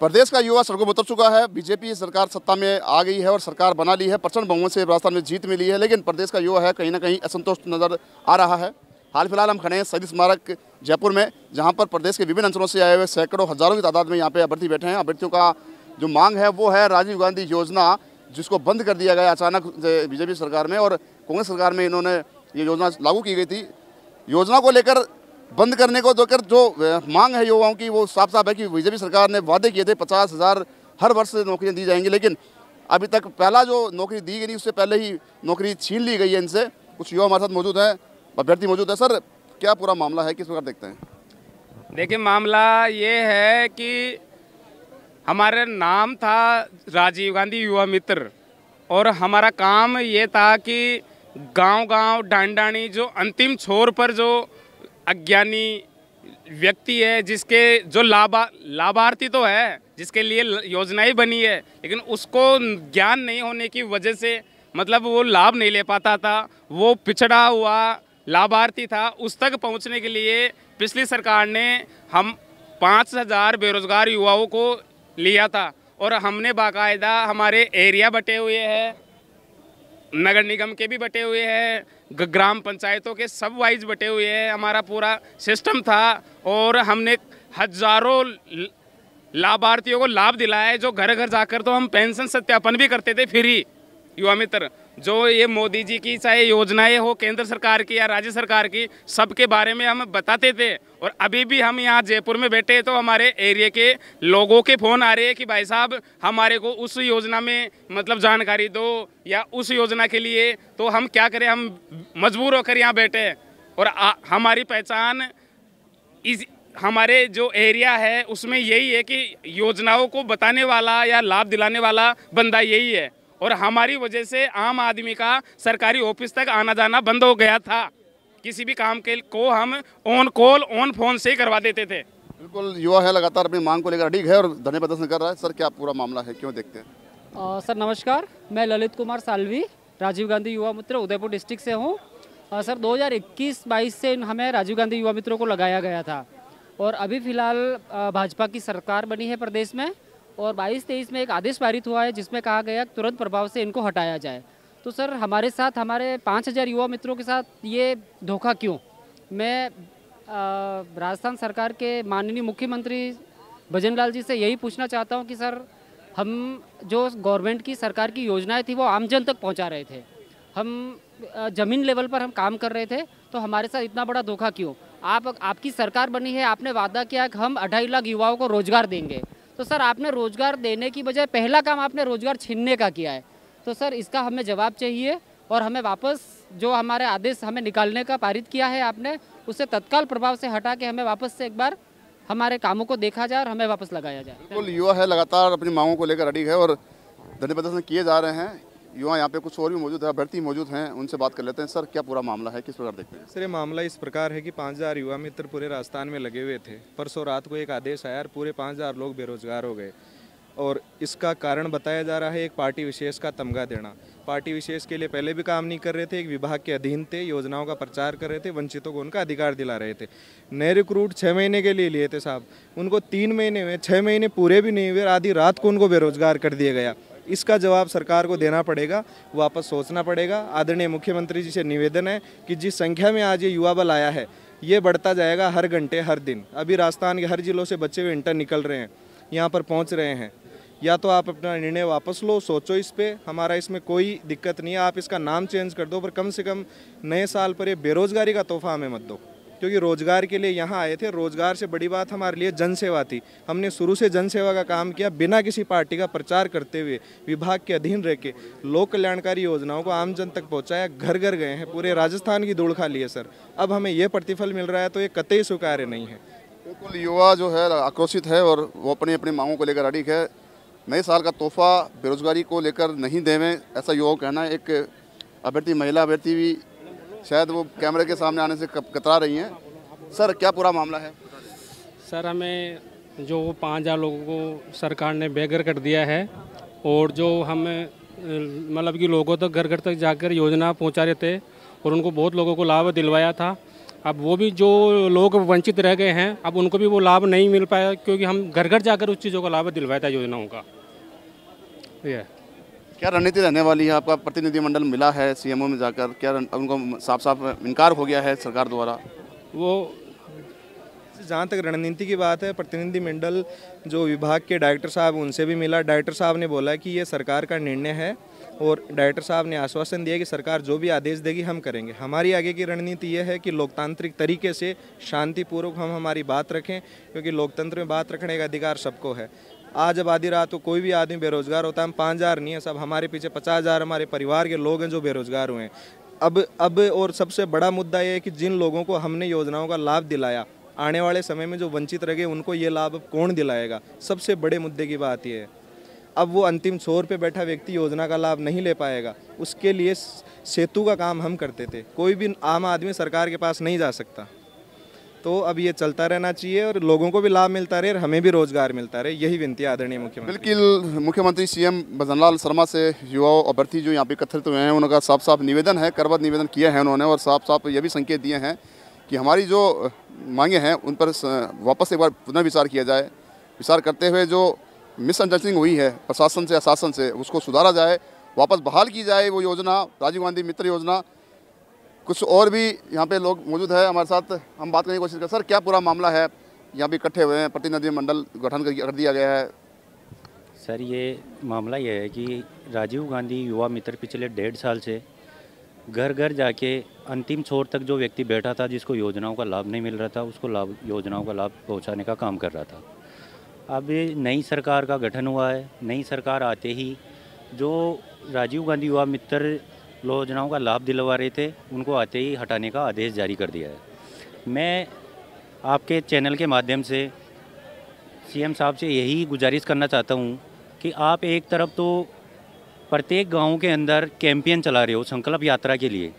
प्रदेश का युवा सड़कों बतर उतर चुका है बीजेपी सरकार सत्ता में आ गई है और सरकार बना ली है प्रचंड बहुमत से राजस्थान में जीत मिली है लेकिन प्रदेश का युवा है कहीं ना कहीं असंतुष्ट नज़र आ रहा है हाल फिलहाल हम खड़े हैं शहीद स्मारक जयपुर में जहाँ पर प्रदेश के विभिन्न अंचलों से आए हुए सैकड़ों हज़ारों की तादाद में यहाँ पर अभ्यर्थी बैठे हैं अभ्यर्थियों का जो मांग है वो है राजीव गांधी योजना जिसको बंद कर दिया गया अचानक बीजेपी सरकार में और कांग्रेस सरकार में इन्होंने ये योजना लागू की गई थी योजना को लेकर बंद करने को कर जो मांग है युवाओं की वो साफ साफ है कि बीजेपी सरकार ने वादे किए थे पचास हज़ार हर वर्ष नौकरियाँ दी जाएंगी लेकिन अभी तक पहला जो नौकरी दी गई उससे पहले ही नौकरी छीन ली गई है इनसे कुछ युवा हमारे साथ मौजूद हैं अभ्यर्थी मौजूद है सर क्या पूरा मामला है किस प्रकार देखते हैं देखिए मामला ये है कि हमारा नाम था राजीव गांधी युवा मित्र और हमारा काम ये था कि गांव गांव डांडानी जो अंतिम छोर पर जो अज्ञानी व्यक्ति है जिसके जो लाभा लाभार्थी तो है जिसके लिए योजनाएं बनी है लेकिन उसको ज्ञान नहीं होने की वजह से मतलब वो लाभ नहीं ले पाता था वो पिछड़ा हुआ लाभार्थी था उस तक पहुंचने के लिए पिछली सरकार ने हम पाँच हज़ार बेरोज़गार युवाओं को लिया था और हमने बाकायदा हमारे एरिया बटे हुए हैं नगर निगम के भी बटे हुए हैं ग्राम पंचायतों के सब वाइज बटे हुए हैं हमारा पूरा सिस्टम था और हमने हजारों लाभार्थियों को लाभ दिलाया है जो घर घर जाकर तो हम पेंशन सत्यापन भी करते थे फ्री युवा मित्र जो ये मोदी जी की चाहे योजनाएं हो केंद्र सरकार की या राज्य सरकार की सबके बारे में हम बताते थे और अभी भी हम यहाँ जयपुर में बैठे तो हमारे एरिया के लोगों के फ़ोन आ रहे हैं कि भाई साहब हमारे को उस योजना में मतलब जानकारी दो या उस योजना के लिए तो हम क्या करें हम मजबूर होकर यहाँ बैठे हैं और आ, हमारी पहचान इस हमारे जो एरिया है उसमें यही है कि योजनाओं को बताने वाला या लाभ दिलाने वाला बंदा यही है और हमारी वजह से आम आदमी का सरकारी ऑफिस तक आना जाना बंद हो गया था किसी भी काम के को हम ऑन कॉल ऑन फोन से ही करवा देते थे बिल्कुल युवा है लगातार अपनी मांग को लेकर अडिग है और धन्य प्रदर्शन कर रहा है सर क्या पूरा मामला है क्यों देखते हैं आ, सर नमस्कार मैं ललित कुमार सालवी राजीव गांधी युवा मित्र उदयपुर डिस्ट्रिक्ट से हूँ सर 2021-22 से हमें राजीव गांधी युवा मित्रों को लगाया गया था और अभी फिलहाल भाजपा की सरकार बनी है प्रदेश में और बाईस तेईस में एक आदेश पारित हुआ है जिसमें कहा गया तुरंत प्रभाव से इनको हटाया जाए तो सर हमारे साथ हमारे पाँच हज़ार युवा मित्रों के साथ ये धोखा क्यों मैं राजस्थान सरकार के माननीय मुख्यमंत्री भजन लाल जी से यही पूछना चाहता हूँ कि सर हम जो गवर्नमेंट की सरकार की योजनाएं थी वो आमजन तक पहुँचा रहे थे हम ज़मीन लेवल पर हम काम कर रहे थे तो हमारे साथ इतना बड़ा धोखा क्यों आप आपकी सरकार बनी है आपने वादा किया कि हम अढ़ाई लाख युवाओं को रोज़गार देंगे तो सर आपने रोज़गार देने की बजाय पहला काम आपने रोज़गार छीनने का किया है तो सर इसका हमें जवाब चाहिए और हमें वापस जो हमारे आदेश हमें निकालने का पारित किया है आपने उसे तत्काल प्रभाव से हटा के हमें वापस से एक बार हमारे कामों को देखा जाए और हमें वापस लगाया जाए बिल्कुल युवा है लगातार अपनी मांगों को लेकर अड़ी है और धन्यवाद किए जा रहे हैं युवा यहाँ पे कुछ और भी मौजूद है भर्ती मौजूद हैं उनसे बात कर लेते हैं सर क्या पूरा मामला है किस प्रकार देखते हैं सर ये मामला इस प्रकार है कि पाँच हज़ार युवा मित्र पूरे राजस्थान में लगे हुए थे परसों रात को एक आदेश आया और पूरे पाँच हज़ार लोग बेरोजगार हो गए और इसका कारण बताया जा रहा है एक पार्टी विशेष का तमगा देना पार्टी विशेष के लिए पहले भी काम नहीं कर रहे थे एक विभाग के अधीन थे योजनाओं का प्रचार कर रहे थे वंचितों को उनका अधिकार दिला रहे थे नए रिक्रूट छः महीने के लिए लिए थे साहब उनको तीन महीने में छः महीने पूरे भी नहीं हुए आधी रात को उनको बेरोजगार कर दिया गया इसका जवाब सरकार को देना पड़ेगा वापस सोचना पड़ेगा आदरणीय मुख्यमंत्री जी से निवेदन है कि जिस संख्या में आज ये युवा बल आया है ये बढ़ता जाएगा हर घंटे हर दिन अभी राजस्थान के हर जिलों से बच्चे हुए इंटर निकल रहे हैं यहाँ पर पहुँच रहे हैं या तो आप अपना निर्णय वापस लो सोचो इस पर हमारा इसमें कोई दिक्कत नहीं है आप इसका नाम चेंज कर दो पर कम से कम नए साल पर ये बेरोज़गारी का तोहफा हमें मत दो क्योंकि रोज़गार के लिए यहाँ आए थे रोज़गार से बड़ी बात हमारे लिए जनसेवा थी हमने शुरू से जनसेवा का काम किया बिना किसी पार्टी का प्रचार करते हुए विभाग के अधीन रह के लोक कल्याणकारी योजनाओं को आम जन तक पहुँचाया घर घर गए हैं पूरे राजस्थान की दूड़ खा लिए सर अब हमें ये प्रतिफल मिल रहा है तो ये कतई स्वीकार्य नहीं है बिल्कुल युवा जो है आक्रोशित है और वो अपनी अपनी मांगों को लेकर अडिक है नए साल का तोहफा बेरोजगारी को लेकर नहीं देवें ऐसा युवाओं कहना है एक अभ्यर्थी महिला अभ्यर्थी भी शायद वो कैमरे के सामने आने से कतरा रही हैं सर क्या पूरा मामला है सर हमें जो पाँच हज़ार लोगों को सरकार ने बेघर कर दिया है और जो हम मतलब कि लोगों तक घर घर तक जाकर योजना पहुंचा रहे थे और उनको बहुत लोगों को लाभ दिलवाया था अब वो भी जो लोग वंचित रह गए हैं अब उनको भी वो लाभ नहीं मिल पाया क्योंकि हम घर घर जाकर उस चीज़ों का लाभ दिलवाया था योजनाओं का ये yeah. क्या रणनीति रहने वाली है आपका प्रतिनिधिमंडल मिला है सीएमओ में जाकर क्या उनको साफ साफ इनकार हो गया है सरकार द्वारा वो जहाँ तक रणनीति की बात है प्रतिनिधि मंडल जो विभाग के डायरेक्टर साहब उनसे भी मिला डायरेक्टर साहब ने बोला कि ये सरकार का निर्णय है और डायरेक्टर साहब ने आश्वासन दिया कि सरकार जो भी आदेश देगी हम करेंगे हमारी आगे की रणनीति यह है कि लोकतांत्रिक तरीके से शांतिपूर्वक हम हमारी बात रखें क्योंकि लोकतंत्र में बात रखने का अधिकार सबको है आज अब आधी रात को कोई भी आदमी बेरोजगार होता है हम पाँच हज़ार नहीं है सब हमारे पीछे पचास हज़ार हमारे परिवार के लोग हैं जो बेरोजगार हुए हैं अब अब और सबसे बड़ा मुद्दा ये है कि जिन लोगों को हमने योजनाओं का लाभ दिलाया आने वाले समय में जो वंचित रह गए उनको ये लाभ अब कौन दिलाएगा सबसे बड़े मुद्दे की बात यह है अब वो अंतिम छोर पे बैठा व्यक्ति योजना का लाभ नहीं ले पाएगा उसके लिए सेतु का काम हम करते थे कोई भी आम आदमी सरकार के पास नहीं जा सकता तो अब ये चलता रहना चाहिए और लोगों को भी लाभ मिलता रहे और हमें भी रोजगार मिलता रहे यही विनती आदरणीय मुख्यमंत्री बिल्कुल मुख्यमंत्री सीएम भजन लाल शर्मा से युवाओं अभ्यर्थी जो यहाँ पे एकत्रित हुए हैं उनका साफ साफ निवेदन है करबद्ध निवेदन किया है उन्होंने और साफ साफ ये भी संकेत दिए हैं कि हमारी जो मांगे हैं उन पर वापस एक बार पुनर्विचार किया जाए विचार करते हुए जो मिसअंडरस्टैंडिंग हुई है प्रशासन से शासन से उसको सुधारा जाए वापस बहाल की जाए वो योजना राजीव गांधी मित्र योजना कुछ और भी यहाँ पे लोग मौजूद है हमारे साथ हम बात करने की कोशिश कर सर क्या पूरा मामला है यहाँ भी इकट्ठे हुए हैं प्रतिनिधि मंडल गठन कर दिया गया है सर ये मामला ये है कि राजीव गांधी युवा मित्र पिछले डेढ़ साल से घर घर जाके अंतिम छोर तक जो व्यक्ति बैठा था जिसको योजनाओं का लाभ नहीं मिल रहा था उसको लाभ योजनाओं का लाभ पहुंचाने का काम कर रहा था अब ये नई सरकार का गठन हुआ है नई सरकार आते ही जो राजीव गांधी युवा मित्र योजनाओं का लाभ दिलवा रहे थे उनको आते ही हटाने का आदेश जारी कर दिया है मैं आपके चैनल के माध्यम से सीएम साहब से यही गुजारिश करना चाहता हूँ कि आप एक तरफ तो प्रत्येक गांव के अंदर कैंपेन चला रहे हो संकल्प यात्रा के लिए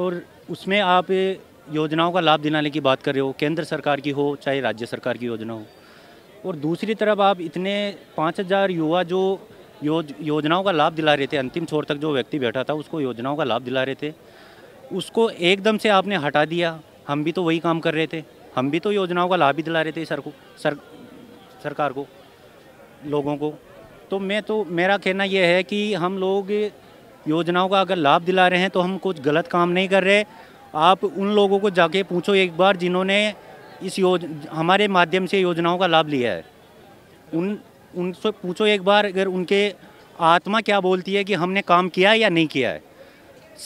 और उसमें आप योजनाओं का लाभ दिलाने की बात कर रहे हो केंद्र सरकार की हो चाहे राज्य सरकार की योजना हो और दूसरी तरफ आप इतने पाँच हज़ार युवा जो योज योजनाओं का लाभ दिला रहे थे अंतिम छोर तक जो व्यक्ति बैठा था उसको योजनाओं का लाभ दिला रहे थे उसको एकदम से आपने हटा दिया हम भी तो वही काम कर रहे थे हम भी तो योजनाओं का लाभ ही दिला रहे थे सर को सर सरकार को लोगों को तो मैं तो मेरा कहना यह है कि हम लोग योजनाओं का अगर लाभ दिला रहे हैं तो हम कुछ गलत काम नहीं कर रहे आप उन लोगों को जाके पूछो एक बार जिन्होंने इस योज हमारे माध्यम से योजनाओं का लाभ लिया है उन उनसे पूछो एक बार अगर उनके आत्मा क्या बोलती है कि हमने काम किया है या नहीं किया है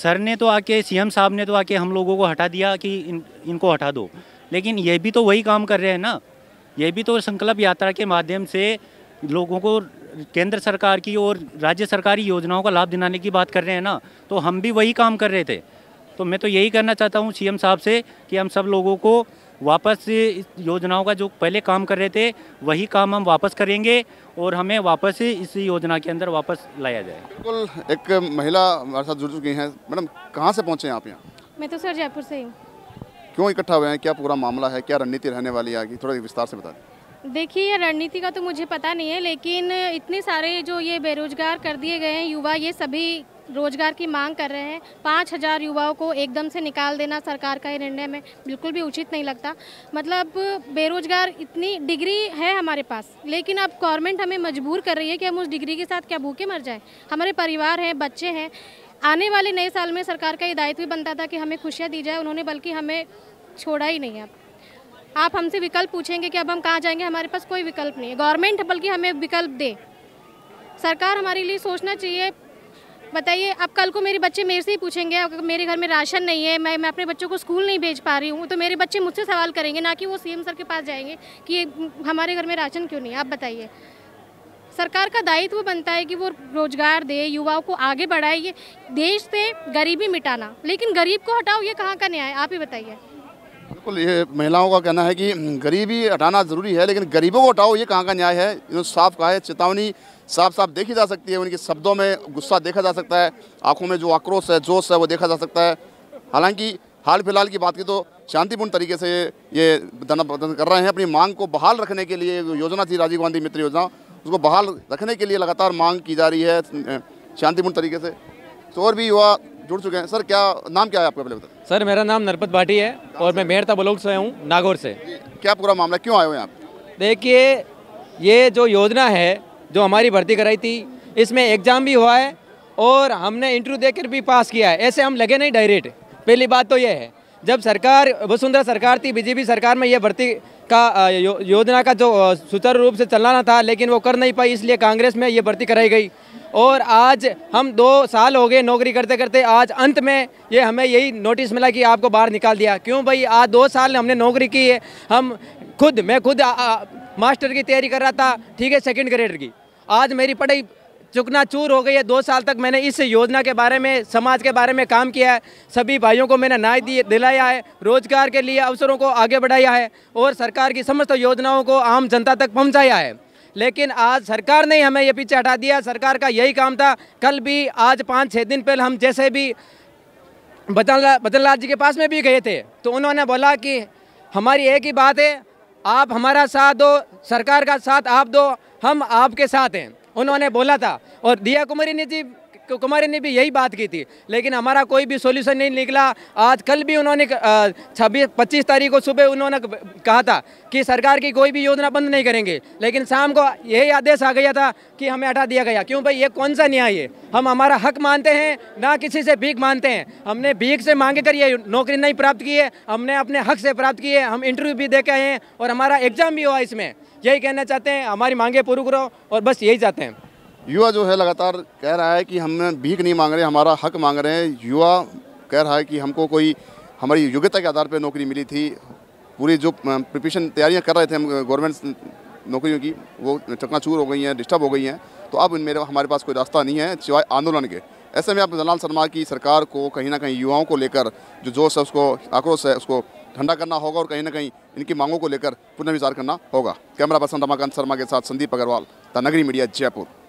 सर ने तो आके सीएम साहब ने तो आके हम लोगों को हटा दिया कि इन इनको हटा दो लेकिन ये भी तो वही काम कर रहे हैं ना ये भी तो संकल्प यात्रा के माध्यम से लोगों को केंद्र सरकार की और राज्य सरकारी योजनाओं का लाभ दिलाने की बात कर रहे हैं ना तो हम भी वही काम कर रहे थे तो मैं तो यही करना चाहता हूँ सीएम साहब से कि हम सब लोगों को वापस योजनाओं का जो पहले काम कर रहे थे वही काम हम वापस करेंगे और हमें वापस इस योजना के अंदर वापस लाया जाए बिल्कुल एक महिला हमारे साथ जुड़ चुकी हैं मैडम कहाँ से पहुँचे हैं आप यहाँ मैं तो सर जयपुर से ही हूँ क्यों इकट्ठा हुए हैं क्या पूरा मामला है क्या रणनीति रहने वाली है आगे थोड़ा विस्तार से बता दें देखिए ये रणनीति का तो मुझे पता नहीं है लेकिन इतने सारे जो ये बेरोजगार कर दिए गए हैं युवा ये सभी रोजगार की मांग कर रहे हैं पाँच हज़ार युवाओं को एकदम से निकाल देना सरकार का ये निर्णय में बिल्कुल भी उचित नहीं लगता मतलब बेरोजगार इतनी डिग्री है हमारे पास लेकिन अब गवर्नमेंट हमें मजबूर कर रही है कि हम उस डिग्री के साथ क्या भूखे मर जाए हमारे परिवार हैं बच्चे हैं आने वाले नए साल में सरकार का ये दायित्व बनता था कि हमें खुशियाँ दी जाए उन्होंने बल्कि हमें छोड़ा ही नहीं अब आप हमसे विकल्प पूछेंगे कि अब हम कहाँ जाएंगे हमारे पास कोई विकल्प नहीं है गवर्नमेंट बल्कि हमें विकल्प दे सरकार हमारे लिए सोचना चाहिए बताइए अब कल को मेरे बच्चे मेरे से ही पूछेंगे अगर मेरे घर में राशन नहीं है मैं मैं अपने बच्चों को स्कूल नहीं भेज पा रही हूँ तो मेरे बच्चे मुझसे सवाल करेंगे ना कि वो सीएम सर के पास जाएंगे कि हमारे घर में राशन क्यों नहीं है आप बताइए सरकार का दायित्व बनता है कि वो रोजगार दे युवाओं को आगे बढ़ाए ये देश से गरीबी मिटाना लेकिन गरीब को हटाओ ये कहाँ का न्याय आप ही बताइए बिल्कुल ये महिलाओं का कहना है कि हम्म, गरीबी हटाना ज़रूरी है लेकिन गरीबों को हटाओ ये कहाँ का न्याय है इन्होंने साफ कहा है चेतावनी साफ साफ देखी जा सकती है उनके शब्दों में गुस्सा देखा जा सकता है आंखों में जो आक्रोश है जोश है वो देखा जा सकता है हालांकि हाल फिलहाल की बात की तो शांतिपूर्ण तरीके से ये धरना कर रहे हैं अपनी मांग को बहाल रखने के लिए योजना थी राजीव गांधी मित्र योजना उसको बहाल रखने के लिए लगातार मांग की जा रही है शांतिपूर्ण तरीके से तो और भी युवा जुड़ चुके हैं सर क्या नाम क्या है आपका पहले बताएं सर मेरा नाम नरपत भाटी है और मैं मेहरता ब्लॉक से हूँ नागौर से क्या पूरा मामला क्यों आए हुए आप देखिए ये जो योजना है जो हमारी भर्ती कराई थी इसमें एग्ज़ाम भी हुआ है और हमने इंटरव्यू देकर भी पास किया है ऐसे हम लगे नहीं डायरेक्ट पहली बात तो ये है जब सरकार वसुंधरा सरकार थी बीजेपी सरकार में यह भर्ती का योजना का जो सुचारू रूप से चलाना था लेकिन वो कर नहीं पाई इसलिए कांग्रेस में ये भर्ती कराई गई और आज हम दो साल हो गए नौकरी करते करते आज अंत में ये हमें यही नोटिस मिला कि आपको बाहर निकाल दिया क्यों भाई आज दो साल हमने नौकरी की है हम खुद मैं खुद आ, आ, मास्टर की तैयारी कर रहा था ठीक है सेकेंड ग्रेड की आज मेरी पढ़ाई चुकना चूर हो गई है दो साल तक मैंने इस योजना के बारे में समाज के बारे में काम किया है सभी भाइयों को मैंने न्याय दिलाया है रोजगार के लिए अवसरों को आगे बढ़ाया है और सरकार की समस्त योजनाओं को आम जनता तक पहुंचाया है लेकिन आज सरकार ने हमें ये पीछे हटा दिया सरकार का यही काम था कल भी आज पाँच छः दिन पहले हम जैसे भी बदन लाल जी के पास में भी गए थे तो उन्होंने बोला कि हमारी एक ही बात है आप हमारा साथ दो सरकार का साथ आप दो हम आपके साथ हैं उन्होंने बोला था और दिया कुमारी ने जी कुमारी ने भी यही बात की थी लेकिन हमारा कोई भी सोल्यूशन नहीं निकला आज कल भी उन्होंने छब्बीस पच्चीस तारीख को सुबह उन्होंने कहा था कि सरकार की कोई भी योजना बंद नहीं करेंगे लेकिन शाम को यही आदेश आ गया था कि हमें हटा दिया गया क्यों भाई ये कौन सा न्याय है हम हमारा हक मानते हैं ना किसी से भीख मानते हैं हमने भीख से मांगे कर ये नौकरी नहीं प्राप्त की है हमने अपने हक से प्राप्त की है हम इंटरव्यू भी दे के आए हैं और हमारा एग्जाम भी हुआ इसमें यही कहना चाहते हैं हमारी मांगे पूरी करो और बस यही चाहते हैं युवा जो है लगातार कह रहा है कि हम भीख नहीं मांग रहे हमारा हक मांग रहे हैं युवा कह रहा है कि हमको कोई हमारी योग्यता के आधार पर नौकरी मिली थी पूरी जो प्रिपरेशन तैयारियां कर रहे थे हम गवर्नमेंट नौकरियों की वो चकनाचूर हो गई हैं डिस्टर्ब हो गई हैं तो अब मेरे हमारे पास कोई रास्ता नहीं है सिवाय आंदोलन के ऐसे में आप जलाल शर्मा की सरकार को कहीं ना कहीं युवाओं को लेकर जो जोश है उसको आक्रोश है उसको ठंडा करना होगा और कहीं ना कहीं इनकी मांगों को लेकर पुनर्विचार करना होगा कैमरा पर्सन रमाकांत शर्मा के साथ संदीप अग्रवाल द नगरी मीडिया जयपुर